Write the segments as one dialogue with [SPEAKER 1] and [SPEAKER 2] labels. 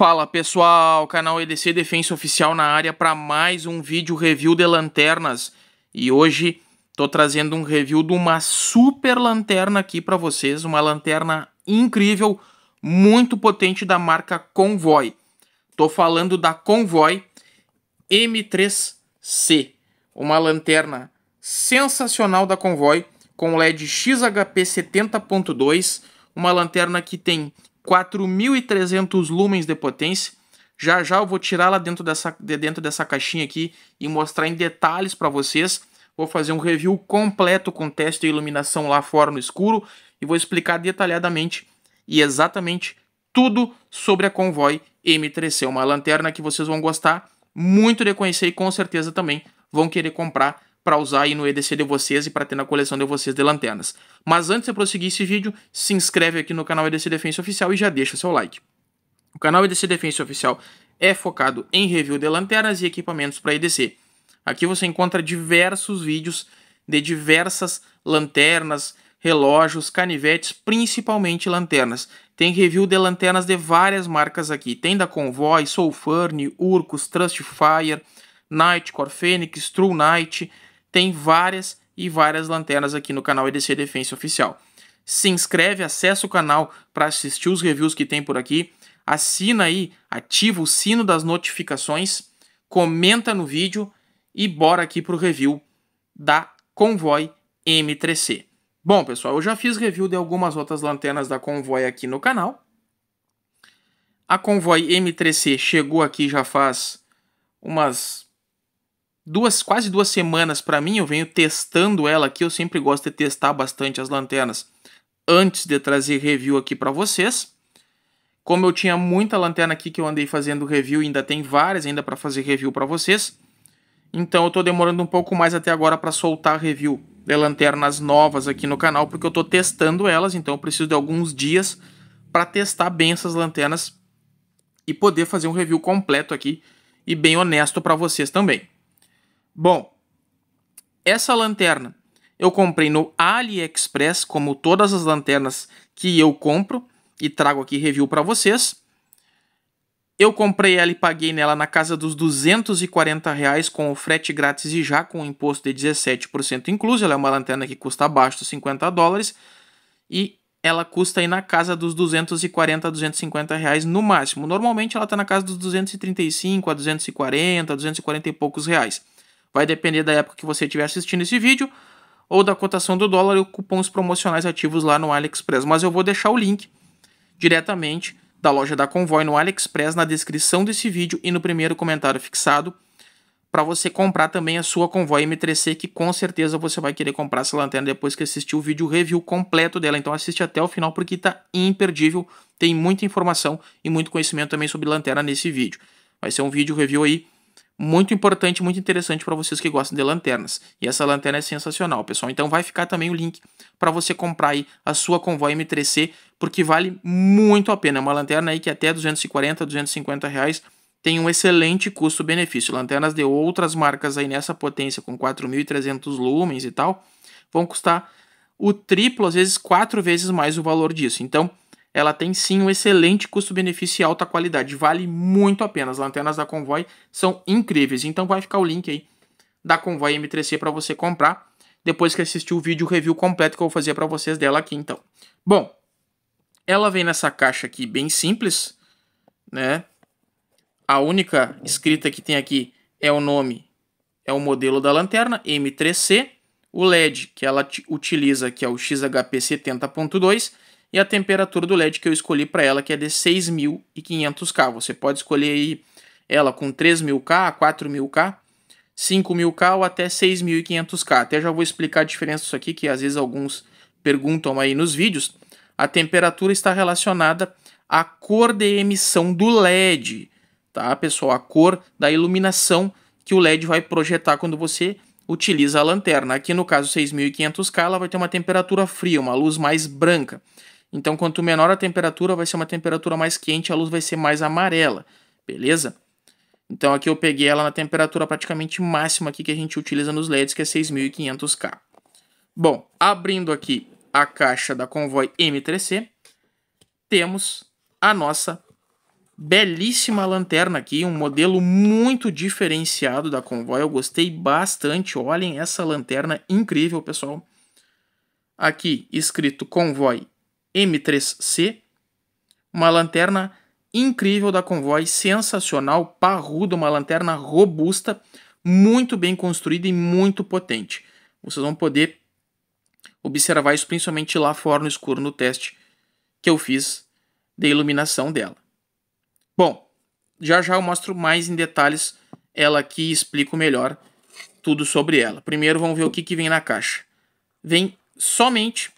[SPEAKER 1] Fala pessoal, canal EDC Defensa Oficial na área para mais um vídeo review de lanternas e hoje tô trazendo um review de uma super lanterna aqui para vocês, uma lanterna incrível, muito potente da marca Convoy. Tô falando da Convoy M3C, uma lanterna sensacional da Convoy com LED XHP 70.2, uma lanterna que tem 4.300 lumens de potência. Já já eu vou tirar lá dentro dessa, de dentro dessa caixinha aqui e mostrar em detalhes para vocês. Vou fazer um review completo com teste de iluminação lá fora no escuro e vou explicar detalhadamente e exatamente tudo sobre a Convoy M3C. É uma lanterna que vocês vão gostar muito de conhecer e com certeza também vão querer comprar para usar aí no EDC de vocês e para ter na coleção de vocês de lanternas. Mas antes de prosseguir esse vídeo, se inscreve aqui no canal EDC Defense Oficial e já deixa seu like. O canal EDC Defense Oficial é focado em review de lanternas e equipamentos para EDC. Aqui você encontra diversos vídeos de diversas lanternas, relógios, canivetes, principalmente lanternas. Tem review de lanternas de várias marcas aqui. Tem da Convoy, Soulfurne, Urcos, Trust Fire, Nightcore Fênix, True Night, tem várias e várias lanternas aqui no canal EDC Defense Oficial. Se inscreve, acessa o canal para assistir os reviews que tem por aqui, assina aí, ativa o sino das notificações, comenta no vídeo e bora aqui para o review da Convoy M3C. Bom, pessoal, eu já fiz review de algumas outras lanternas da Convoy aqui no canal. A Convoy M3C chegou aqui já faz umas duas, quase duas semanas para mim, eu venho testando ela aqui, eu sempre gosto de testar bastante as lanternas antes de trazer review aqui para vocês. Como eu tinha muita lanterna aqui que eu andei fazendo review, ainda tem várias ainda para fazer review para vocês. Então eu estou demorando um pouco mais até agora para soltar review de lanternas novas aqui no canal, porque eu estou testando elas, então eu preciso de alguns dias para testar bem essas lanternas e poder fazer um review completo aqui e bem honesto para vocês também. Bom, essa lanterna eu comprei no AliExpress, como todas as lanternas que eu compro e trago aqui review para vocês. Eu comprei ela e paguei nela na casa dos 240 reais com o frete grátis e já com o imposto de 17% incluso. Ela é uma lanterna que custa abaixo dos 50 dólares e ela custa aí na casa dos 240 a 250 reais no máximo. Normalmente ela está na casa dos 235 a 240, 240 e poucos reais. Vai depender da época que você estiver assistindo esse vídeo ou da cotação do dólar e cupons promocionais ativos lá no AliExpress. Mas eu vou deixar o link diretamente da loja da Convoy no AliExpress na descrição desse vídeo e no primeiro comentário fixado para você comprar também a sua Convoy M3C, que com certeza você vai querer comprar essa lanterna depois que assistir o vídeo review completo dela. Então assiste até o final porque está imperdível, tem muita informação e muito conhecimento também sobre lanterna nesse vídeo. Vai ser um vídeo review aí muito importante, muito interessante para vocês que gostam de lanternas. E essa lanterna é sensacional, pessoal. Então vai ficar também o link para você comprar aí a sua Convoy M3C, porque vale muito a pena. É uma lanterna aí que até 240, 250 reais tem um excelente custo-benefício. Lanternas de outras marcas aí nessa potência, com 4.300 lumens e tal, vão custar o triplo, às vezes quatro vezes mais o valor disso. Então, ela tem sim um excelente custo-benefício e alta qualidade. Vale muito a pena. As lanternas da Convoy são incríveis. Então vai ficar o link aí da Convoy M3C para você comprar depois que assistir o vídeo review completo que eu vou fazer para vocês dela aqui então. Bom, ela vem nessa caixa aqui bem simples, né? A única escrita que tem aqui é o nome, é o modelo da lanterna M3C, o LED que ela utiliza que é o XHP 70.2 e a temperatura do LED que eu escolhi para ela, que é de 6.500K. Você pode escolher aí ela com 3.000K, 4.000K, 5.000K ou até 6.500K. Até já vou explicar a diferença disso aqui, que às vezes alguns perguntam aí nos vídeos. A temperatura está relacionada à cor de emissão do LED, tá, pessoal? A cor da iluminação que o LED vai projetar quando você utiliza a lanterna. Aqui no caso 6500K, ela vai ter uma temperatura fria, uma luz mais branca. Então, quanto menor a temperatura, vai ser uma temperatura mais quente, a luz vai ser mais amarela, beleza? Então, aqui eu peguei ela na temperatura praticamente máxima aqui que a gente utiliza nos LEDs, que é 6500K. Bom, abrindo aqui a caixa da Convoy M3C, temos a nossa belíssima lanterna aqui, um modelo muito diferenciado da Convoy, eu gostei bastante, olhem essa lanterna incrível, pessoal. Aqui escrito Convoy M3C, uma lanterna incrível da Convoy, sensacional, parruda, uma lanterna robusta, muito bem construída e muito potente. Vocês vão poder observar isso principalmente lá fora no escuro no teste que eu fiz da iluminação dela. Bom, já já eu mostro mais em detalhes ela aqui e explico melhor tudo sobre ela. Primeiro vamos ver o que, que vem na caixa. Vem somente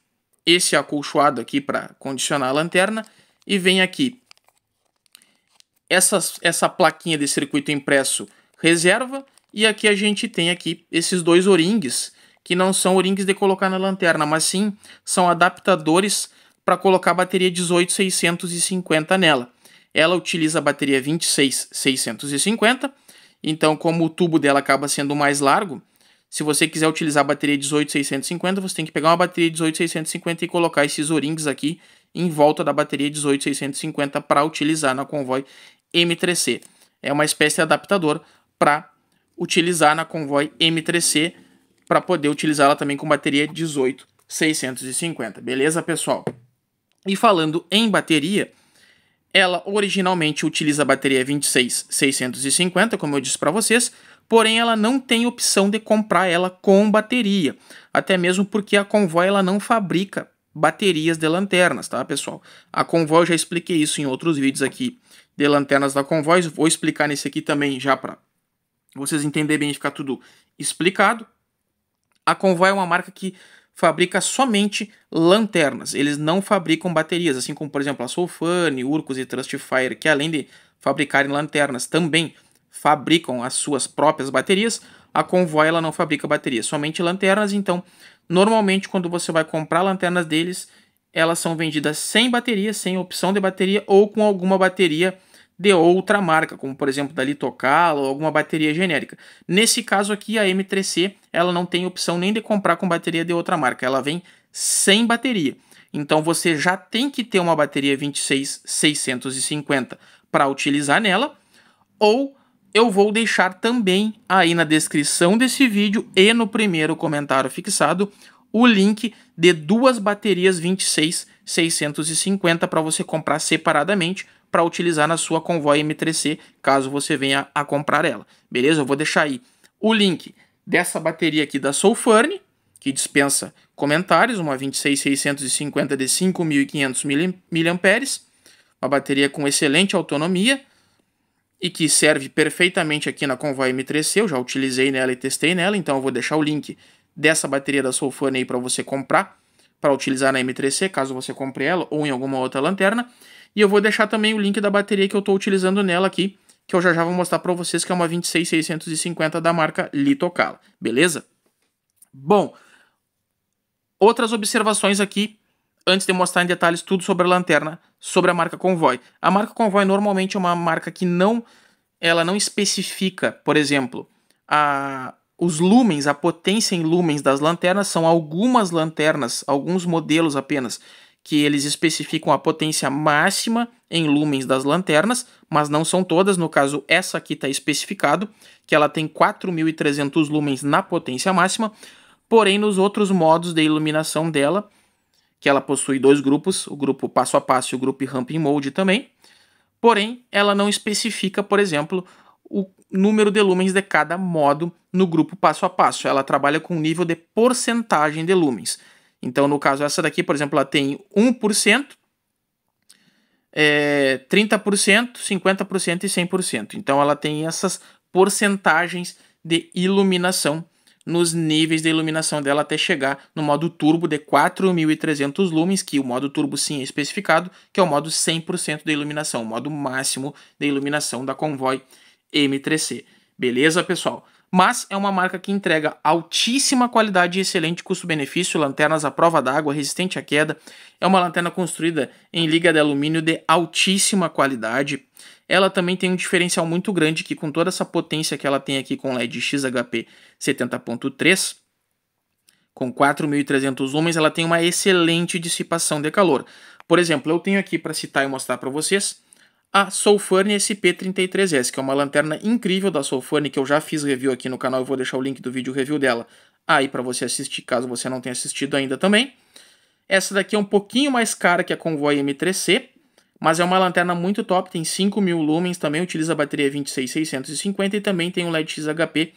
[SPEAKER 1] esse acolchoado aqui para condicionar a lanterna e vem aqui essa, essa plaquinha de circuito impresso reserva e aqui a gente tem aqui esses dois o-rings que não são o-rings de colocar na lanterna, mas sim são adaptadores para colocar a bateria 18650 nela. Ela utiliza a bateria 26650, então como o tubo dela acaba sendo mais largo, se você quiser utilizar a bateria 18650, você tem que pegar uma bateria 18650 e colocar esses O-rings aqui em volta da bateria 18650 para utilizar na Convoy M3C. É uma espécie de adaptador para utilizar na Convoy M3C para poder utilizá-la também com bateria 18650. Beleza, pessoal? E falando em bateria, ela originalmente utiliza a bateria 26650, como eu disse para vocês, porém ela não tem opção de comprar ela com bateria, até mesmo porque a Convoy ela não fabrica baterias de lanternas, tá, pessoal? A Convoy eu já expliquei isso em outros vídeos aqui de lanternas da Convoy, vou explicar nesse aqui também já para vocês entenderem bem e ficar tudo explicado. A Convoy é uma marca que fabrica somente lanternas, eles não fabricam baterias, assim como, por exemplo, a Solfane, Urcos e Trustfire, que além de fabricarem lanternas, também fabricam as suas próprias baterias. A Convoy ela não fabrica baterias, somente lanternas. Então, normalmente, quando você vai comprar lanternas deles, elas são vendidas sem bateria, sem opção de bateria ou com alguma bateria de outra marca, como por exemplo da Litocal ou alguma bateria genérica. Nesse caso aqui, a M3C ela não tem opção nem de comprar com bateria de outra marca, ela vem sem bateria. Então você já tem que ter uma bateria 26650 para utilizar nela ou eu vou deixar também aí na descrição desse vídeo e no primeiro comentário fixado o link de duas baterias 26 650 para você comprar separadamente para utilizar na sua Convoy M3C, caso você venha a comprar ela. Beleza? Eu vou deixar aí o link dessa bateria aqui da Soulfurne, que dispensa comentários, uma 26650 de 5.500 mAh, uma bateria com excelente autonomia, e que serve perfeitamente aqui na Convoy M3C, eu já utilizei nela e testei nela, então eu vou deixar o link dessa bateria da Solfone aí para você comprar, para utilizar na M3C, caso você compre ela ou em alguma outra lanterna. E eu vou deixar também o link da bateria que eu estou utilizando nela aqui, que eu já já vou mostrar para vocês, que é uma 26650 da marca Litocala, beleza? Bom, outras observações aqui, antes de mostrar em detalhes tudo sobre a lanterna sobre a marca Convoy. A marca Convoy normalmente é uma marca que não ela não especifica, por exemplo, a, os lumens, a potência em lumens das lanternas são algumas lanternas, alguns modelos apenas, que eles especificam a potência máxima em lumens das lanternas, mas não são todas. No caso, essa aqui está especificado, que ela tem 4.300 lumens na potência máxima, porém nos outros modos de iluminação dela, que ela possui dois grupos, o grupo passo a passo e o grupo ramping mode também. Porém, ela não especifica, por exemplo, o número de lumens de cada modo no grupo passo a passo. Ela trabalha com nível de porcentagem de lumens. Então, no caso, essa daqui, por exemplo, ela tem 1%, é, 30%, 50% e 100%. Então, ela tem essas porcentagens de iluminação nos níveis de iluminação dela até chegar no modo turbo de 4.300 lumens, que o modo turbo sim é especificado, que é o modo 100% de iluminação, o modo máximo de iluminação da Convoy M3C. Beleza, pessoal? mas é uma marca que entrega altíssima qualidade e excelente custo-benefício, lanternas à prova d'água, resistente à queda. É uma lanterna construída em liga de alumínio de altíssima qualidade. Ela também tem um diferencial muito grande que com toda essa potência que ela tem aqui com LED XHP 70.3, com 4.300 lumens, ela tem uma excelente dissipação de calor. Por exemplo, eu tenho aqui para citar e mostrar para vocês a Soulfurne SP33S, que é uma lanterna incrível da Soulfurne que eu já fiz review aqui no canal, eu vou deixar o link do vídeo review dela aí para você assistir, caso você não tenha assistido ainda também. Essa daqui é um pouquinho mais cara que a Convoy M3C, mas é uma lanterna muito top, tem 5.000 lumens, também utiliza a bateria 26650 e também tem um LED XHP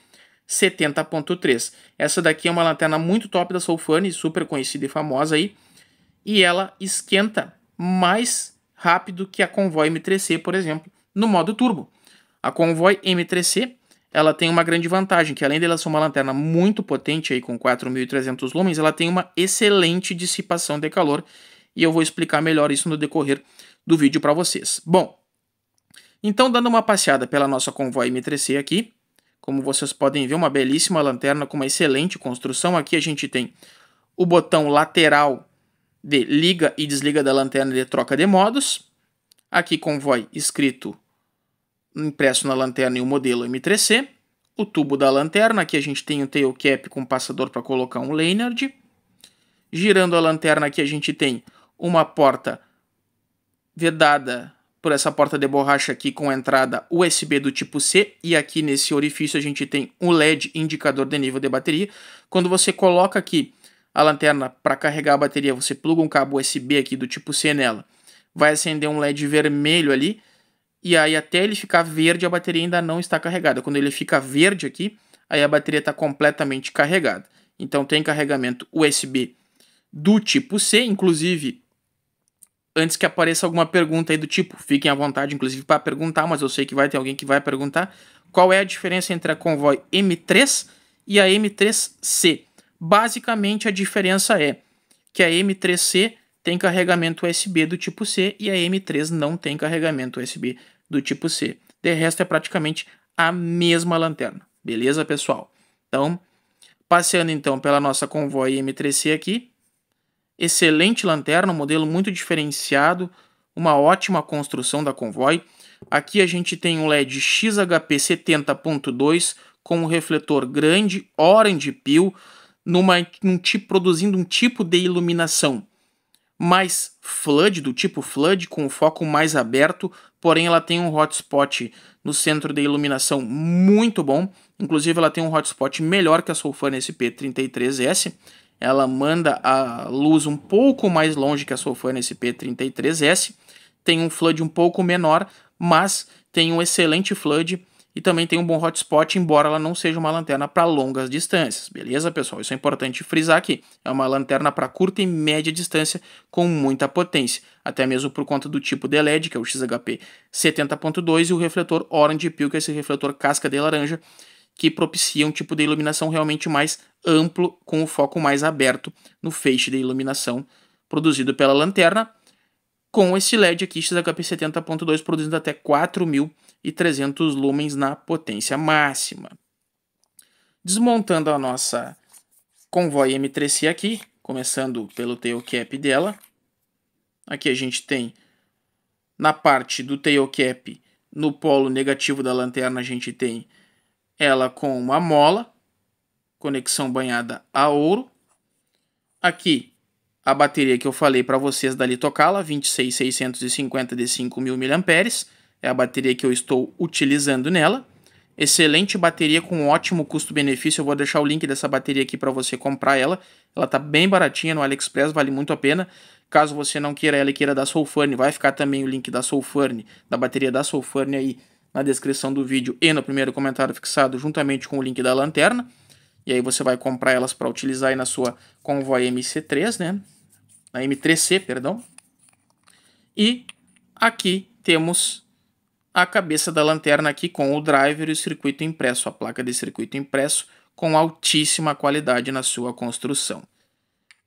[SPEAKER 1] 70.3. Essa daqui é uma lanterna muito top da Soulfurne, super conhecida e famosa aí, e ela esquenta mais rápido que a Convoy M3C, por exemplo, no modo turbo. A Convoy M3C ela tem uma grande vantagem, que além dela ser uma lanterna muito potente aí com 4.300 lumens, ela tem uma excelente dissipação de calor e eu vou explicar melhor isso no decorrer do vídeo para vocês. Bom, então dando uma passeada pela nossa Convoy M3C aqui, como vocês podem ver, uma belíssima lanterna com uma excelente construção. Aqui a gente tem o botão lateral de liga e desliga da lanterna de troca de modos. Aqui convoy escrito impresso na lanterna e o modelo M3C. O tubo da lanterna, aqui a gente tem o tail cap com passador para colocar um Leonard. Girando a lanterna aqui a gente tem uma porta vedada por essa porta de borracha aqui com entrada USB do tipo C e aqui nesse orifício a gente tem um LED indicador de nível de bateria. Quando você coloca aqui a lanterna para carregar a bateria, você pluga um cabo USB aqui do tipo C nela, vai acender um LED vermelho ali, e aí até ele ficar verde a bateria ainda não está carregada. Quando ele fica verde aqui, aí a bateria está completamente carregada. Então tem carregamento USB do tipo C, inclusive antes que apareça alguma pergunta aí do tipo, fiquem à vontade inclusive para perguntar, mas eu sei que vai ter alguém que vai perguntar, qual é a diferença entre a Convoy M3 e a M3C? Basicamente, a diferença é que a M3C tem carregamento USB do tipo C e a M3 não tem carregamento USB do tipo C. De resto, é praticamente a mesma lanterna. Beleza, pessoal? Então, passeando então pela nossa Convoy M3C aqui. Excelente lanterna, um modelo muito diferenciado, uma ótima construção da Convoy. Aqui a gente tem um LED XHP 70.2 com um refletor grande, orange peel, numa, num tipo, produzindo um tipo de iluminação mais flood, do tipo flood, com o foco mais aberto, porém ela tem um hotspot no centro de iluminação muito bom. Inclusive, ela tem um hotspot melhor que a Solfana SP33S. Ela manda a luz um pouco mais longe que a Solfana SP33S. Tem um flood um pouco menor, mas tem um excelente flood e também tem um bom hotspot, embora ela não seja uma lanterna para longas distâncias, beleza, pessoal? Isso é importante frisar aqui. É uma lanterna para curta e média distância com muita potência, até mesmo por conta do tipo de LED, que é o XHP 70.2 e o refletor Orange Peel, que é esse refletor casca de laranja, que propicia um tipo de iluminação realmente mais amplo, com o foco mais aberto no feixe de iluminação produzido pela lanterna, com esse LED aqui XHP 70.2 produzindo até 4000 mil e 300 lumens na potência máxima. Desmontando a nossa Convoy M3C aqui, começando pelo tail cap dela. Aqui a gente tem na parte do tail cap, no polo negativo da lanterna, a gente tem ela com uma mola, conexão banhada a ouro. Aqui a bateria que eu falei para vocês da Litocala, 26650 de 5.000 mAh é a bateria que eu estou utilizando nela. Excelente bateria com ótimo custo-benefício. Eu vou deixar o link dessa bateria aqui para você comprar ela. Ela está bem baratinha no AliExpress, vale muito a pena. Caso você não queira ela e queira da Soulfurne, vai ficar também o link da Soulfurne, da bateria da Soulfurne aí na descrição do vídeo e no primeiro comentário fixado, juntamente com o link da lanterna. E aí você vai comprar elas para utilizar aí na sua Convoy MC3, né? Na M3C, perdão. E aqui temos a cabeça da lanterna aqui com o driver e o circuito impresso, a placa de circuito impresso com altíssima qualidade na sua construção.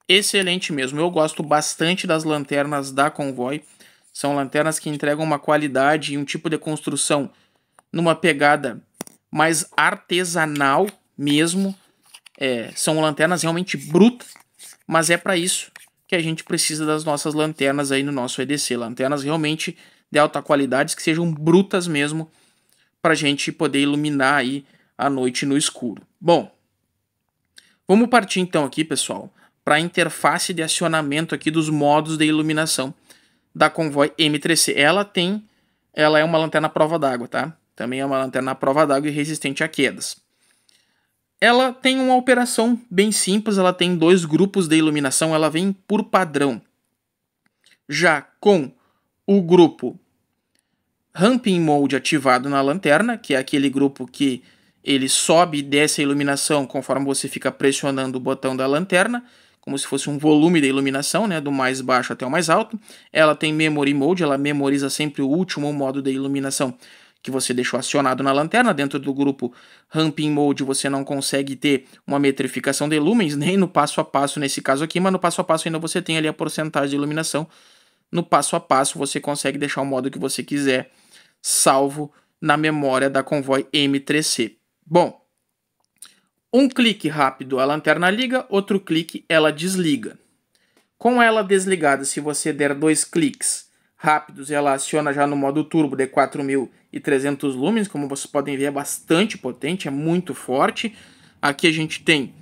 [SPEAKER 1] Excelente mesmo, eu gosto bastante das lanternas da Convoy, são lanternas que entregam uma qualidade e um tipo de construção numa pegada mais artesanal mesmo. É, são lanternas realmente brutas, mas é para isso que a gente precisa das nossas lanternas aí no nosso EDC. Lanternas realmente de alta qualidade que sejam brutas mesmo para a gente poder iluminar aí a noite no escuro. Bom, vamos partir então aqui, pessoal, para a interface de acionamento aqui dos modos de iluminação da Convoy M3C. Ela tem, ela é uma lanterna prova d'água, tá? Também é uma lanterna prova d'água e resistente a quedas. Ela tem uma operação bem simples, ela tem dois grupos de iluminação, ela vem por padrão. Já com o grupo Ramping Mode ativado na lanterna, que é aquele grupo que ele sobe e desce a iluminação conforme você fica pressionando o botão da lanterna, como se fosse um volume da iluminação, né, do mais baixo até o mais alto. Ela tem Memory Mode, ela memoriza sempre o último modo de iluminação que você deixou acionado na lanterna. Dentro do grupo Ramping Mode você não consegue ter uma metrificação de lumens, nem no passo a passo nesse caso aqui, mas no passo a passo ainda você tem ali a porcentagem de iluminação no passo a passo você consegue deixar o modo que você quiser salvo na memória da Convoy M3C. Bom, um clique rápido a lanterna liga, outro clique ela desliga. Com ela desligada, se você der dois cliques rápidos, ela aciona já no modo turbo de 4300 lumens, como vocês podem ver é bastante potente, é muito forte. Aqui a gente tem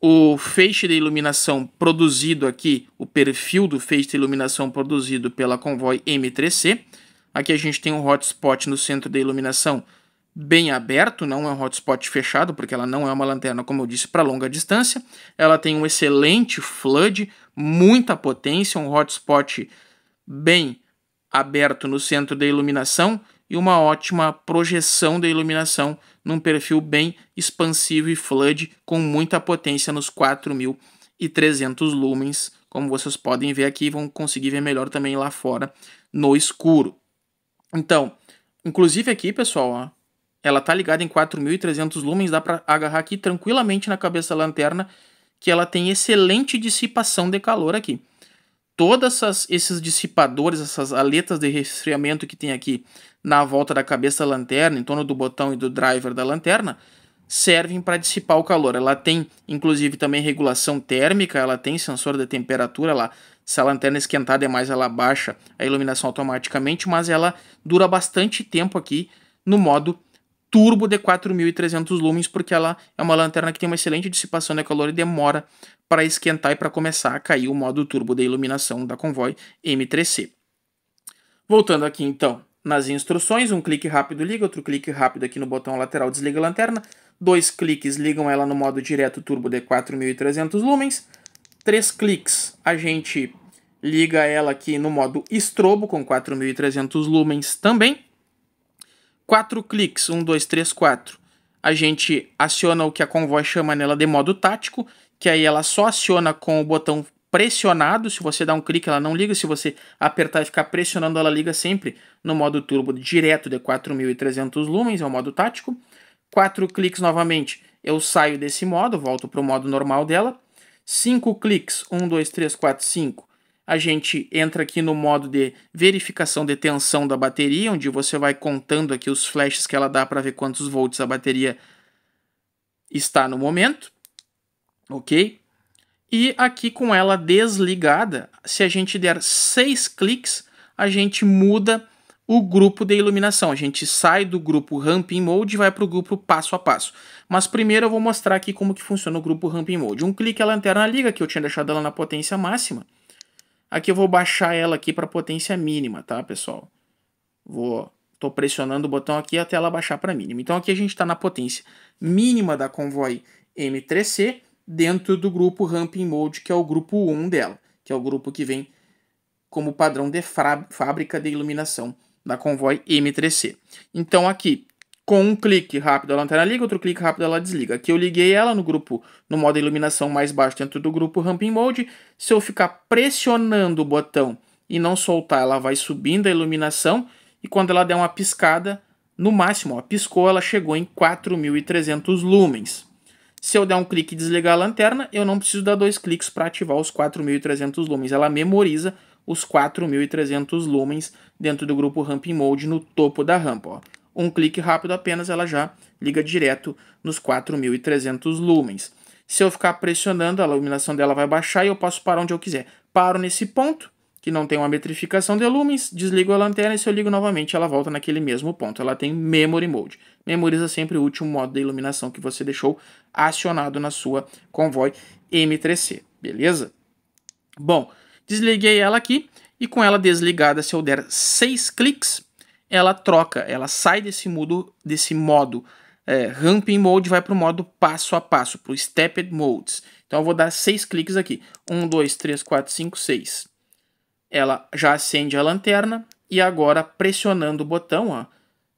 [SPEAKER 1] o feixe de iluminação produzido aqui, o perfil do feixe de iluminação produzido pela Convoy M3C. Aqui a gente tem um hotspot no centro da iluminação bem aberto, não é um hotspot fechado, porque ela não é uma lanterna, como eu disse, para longa distância. Ela tem um excelente flood, muita potência, um hotspot bem aberto no centro da iluminação e uma ótima projeção da iluminação num perfil bem expansivo e flood, com muita potência nos 4.300 lumens, como vocês podem ver aqui, vão conseguir ver melhor também lá fora no escuro. Então, inclusive aqui, pessoal, ó, ela tá ligada em 4.300 lumens, dá para agarrar aqui tranquilamente na cabeça da lanterna, que ela tem excelente dissipação de calor aqui todos esses dissipadores, essas aletas de resfriamento que tem aqui na volta da cabeça da lanterna, em torno do botão e do driver da lanterna, servem para dissipar o calor. Ela tem, inclusive, também regulação térmica, ela tem sensor de temperatura lá. Se a lanterna esquentar demais, ela baixa a iluminação automaticamente, mas ela dura bastante tempo aqui no modo turbo de 4.300 lumens, porque ela é uma lanterna que tem uma excelente dissipação de calor e demora para esquentar e para começar a cair o modo turbo de iluminação da Convoy M3C. Voltando aqui então nas instruções, um clique rápido liga, outro clique rápido aqui no botão lateral desliga a lanterna, dois cliques ligam ela no modo direto turbo de 4.300 lumens, três cliques a gente liga ela aqui no modo estrobo com 4.300 lumens também, quatro cliques, um, dois, três, quatro, a gente aciona o que a convoy chama nela de modo tático, que aí ela só aciona com o botão pressionado, se você dá um clique ela não liga, se você apertar e ficar pressionando ela liga sempre no modo turbo direto de 4300 lumens, é o modo tático. Quatro cliques novamente, eu saio desse modo, volto para o modo normal dela. Cinco cliques, um, dois, três, quatro, cinco, a gente entra aqui no modo de verificação de tensão da bateria, onde você vai contando aqui os flashes que ela dá para ver quantos volts a bateria está no momento, ok? E aqui com ela desligada, se a gente der seis cliques, a gente muda o grupo de iluminação. A gente sai do grupo Ramping Mode e vai para o grupo passo a passo. Mas primeiro eu vou mostrar aqui como que funciona o grupo Ramping Mode. Um clique a lanterna liga, que eu tinha deixado ela na potência máxima. Aqui eu vou baixar ela aqui para potência mínima, tá, pessoal? Vou, tô pressionando o botão aqui até ela baixar para mínima. Então aqui a gente está na potência mínima da Convoy M3C dentro do grupo Ramping Mode, que é o grupo 1 dela, que é o grupo que vem como padrão de fábrica de iluminação da Convoy M3C. Então aqui com um clique rápido a lanterna liga, outro clique rápido ela desliga. Aqui eu liguei ela no grupo, no modo iluminação mais baixo dentro do grupo Ramping Mode. Se eu ficar pressionando o botão e não soltar, ela vai subindo a iluminação e quando ela der uma piscada, no máximo, ó, piscou, ela chegou em 4.300 lumens. Se eu der um clique e desligar a lanterna, eu não preciso dar dois cliques para ativar os 4.300 lumens. Ela memoriza os 4.300 lumens dentro do grupo Ramping Mode no topo da rampa. Ó um clique rápido apenas ela já liga direto nos 4.300 lumens. Se eu ficar pressionando, a iluminação dela vai baixar e eu posso parar onde eu quiser. Paro nesse ponto, que não tem uma metrificação de lumens, desligo a lanterna e se eu ligo novamente ela volta naquele mesmo ponto. Ela tem memory mode. Memoriza sempre o último modo de iluminação que você deixou acionado na sua Convoy M3C, beleza? Bom, desliguei ela aqui e com ela desligada, se eu der seis cliques, ela troca, ela sai desse modo, desse modo é, ramping mode, vai para o modo passo a passo, para o stepped modes. Então eu vou dar seis cliques aqui. Um, dois, três, quatro, cinco, seis. Ela já acende a lanterna e agora pressionando o botão, ó,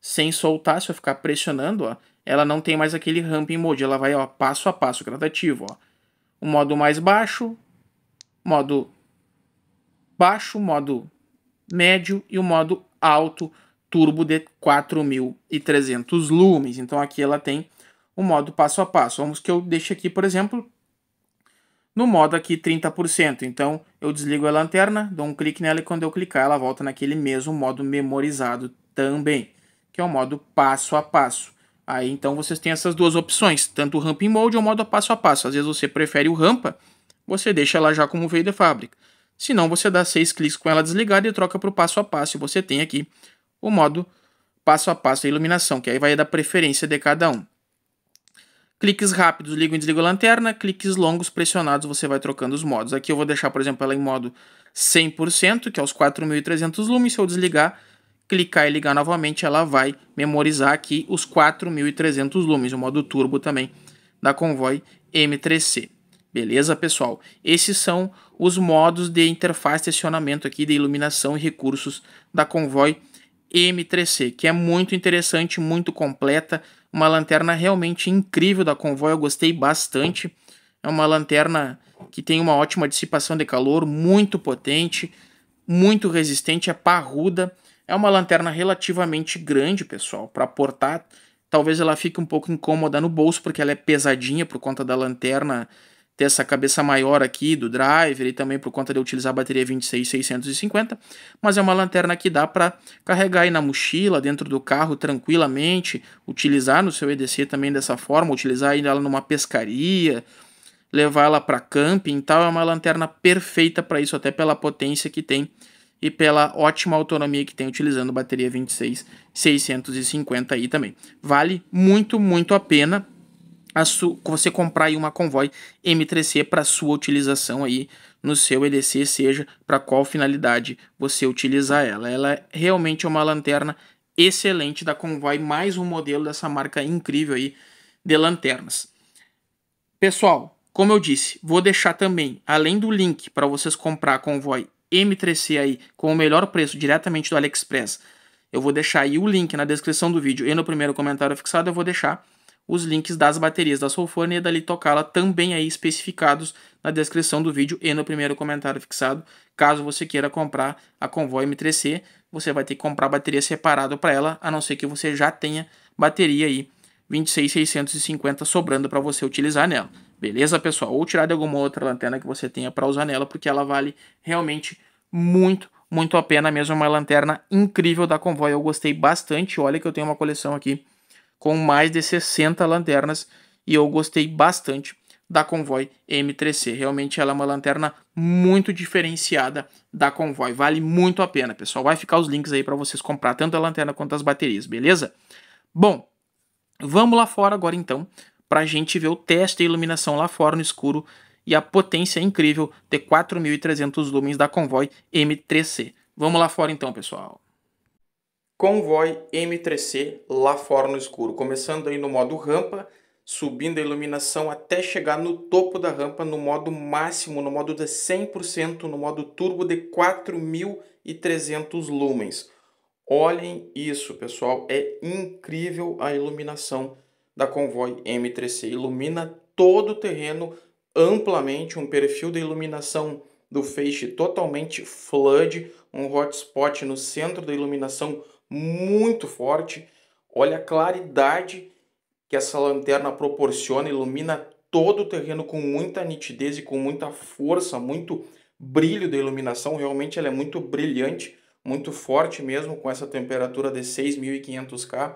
[SPEAKER 1] sem soltar, se eu ficar pressionando, ó, ela não tem mais aquele ramping mode, ela vai ó, passo a passo, gradativo. Ó. O modo mais baixo, modo baixo, modo médio e o modo alto turbo de 4.300 lumens. Então aqui ela tem o modo passo a passo. Vamos que eu deixe aqui, por exemplo, no modo aqui 30%. Então eu desligo a lanterna, dou um clique nela e quando eu clicar ela volta naquele mesmo modo memorizado também, que é o modo passo a passo. Aí então vocês têm essas duas opções, tanto o Ramping Mode ou o modo passo a passo. Às vezes você prefere o Rampa, você deixa ela já como veio de fábrica. Se não, você dá seis cliques com ela desligada e troca para o passo a passo. E você tem aqui o modo passo a passo da iluminação, que aí vai da preferência de cada um. Cliques rápidos, ligo e desligo a lanterna. Cliques longos pressionados, você vai trocando os modos. Aqui eu vou deixar, por exemplo, ela em modo 100%, que é os 4.300 lumens. Se eu desligar, clicar e ligar novamente, ela vai memorizar aqui os 4.300 lumens. O modo turbo também da Convoy M3C. Beleza, pessoal? Esses são os modos de interface de acionamento aqui de iluminação e recursos da Convoy M3C. M3C, que é muito interessante, muito completa, uma lanterna realmente incrível da Convoy, eu gostei bastante. É uma lanterna que tem uma ótima dissipação de calor, muito potente, muito resistente, é parruda. É uma lanterna relativamente grande, pessoal, para portar. Talvez ela fique um pouco incômoda no bolso, porque ela é pesadinha por conta da lanterna ter essa cabeça maior aqui do driver e também por conta de utilizar a bateria 26650, mas é uma lanterna que dá para carregar aí na mochila, dentro do carro tranquilamente, utilizar no seu EDC também dessa forma, utilizar ela numa pescaria, levar ela para camping e tal, é uma lanterna perfeita para isso, até pela potência que tem e pela ótima autonomia que tem utilizando bateria 26650 aí também. Vale muito, muito a pena você comprar aí uma Convoy M3C para sua utilização aí no seu EDC, seja para qual finalidade você utilizar ela. Ela é realmente é uma lanterna excelente da Convoy, mais um modelo dessa marca incrível aí de lanternas. Pessoal, como eu disse, vou deixar também, além do link para vocês comprar a Convoy M3C aí com o melhor preço diretamente do AliExpress, eu vou deixar aí o link na descrição do vídeo e no primeiro comentário fixado eu vou deixar os links das baterias da Solforne e é da Litocala também aí especificados na descrição do vídeo e no primeiro comentário fixado. Caso você queira comprar a Convoy M3C, você vai ter que comprar bateria separada para ela, a não ser que você já tenha bateria aí 26650 sobrando para você utilizar nela. Beleza, pessoal? Ou tirar de alguma outra lanterna que você tenha para usar nela, porque ela vale realmente muito, muito a pena mesmo. é Uma lanterna incrível da Convoy, eu gostei bastante. Olha que eu tenho uma coleção aqui com mais de 60 lanternas e eu gostei bastante da Convoy M3C. Realmente ela é uma lanterna muito diferenciada da Convoy. Vale muito a pena, pessoal. Vai ficar os links aí para vocês comprar tanto a lanterna quanto as baterias, beleza? Bom, vamos lá fora agora então para a gente ver o teste de iluminação lá fora no escuro e a potência incrível de 4.300 lumens da Convoy M3C. Vamos lá fora então, pessoal. Convoy M3C lá fora no escuro, começando aí no modo rampa, subindo a iluminação até chegar no topo da rampa no modo máximo, no modo de 100%, no modo turbo de 4.300 lumens. Olhem isso, pessoal, é incrível a iluminação da Convoy M3C. Ilumina todo o terreno amplamente, um perfil de iluminação do feixe totalmente flood, um hotspot no centro da iluminação muito forte. Olha a claridade que essa lanterna proporciona, ilumina todo o terreno com muita nitidez e com muita força, muito brilho da iluminação. Realmente ela é muito brilhante, muito forte mesmo com essa temperatura de 6500K,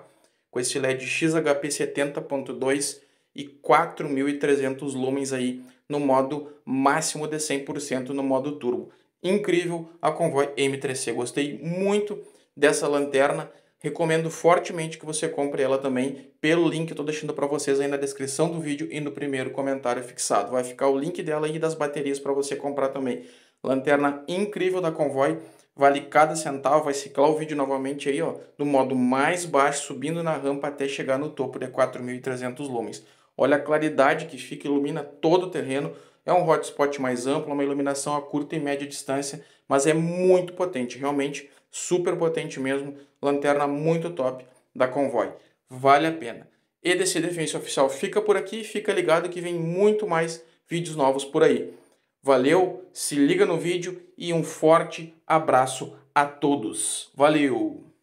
[SPEAKER 1] com esse LED XHP 70.2 e 4.300 lumens aí no modo máximo de 100% no modo turbo. Incrível a Convoy M3C, gostei muito dessa lanterna. Recomendo fortemente que você compre ela também pelo link que eu estou deixando para vocês aí na descrição do vídeo e no primeiro comentário fixado. Vai ficar o link dela e das baterias para você comprar também. Lanterna incrível da Convoy, vale cada centavo, vai ciclar o vídeo novamente aí, ó, do modo mais baixo, subindo na rampa até chegar no topo de 4.300 lumens. Olha a claridade que fica, ilumina todo o terreno, é um hotspot mais amplo, uma iluminação a curta e média distância, mas é muito potente, realmente super potente mesmo, lanterna muito top da Convoy. Vale a pena. EDC Defense Oficial fica por aqui, fica ligado que vem muito mais vídeos novos por aí. Valeu, se liga no vídeo e um forte abraço a todos. Valeu!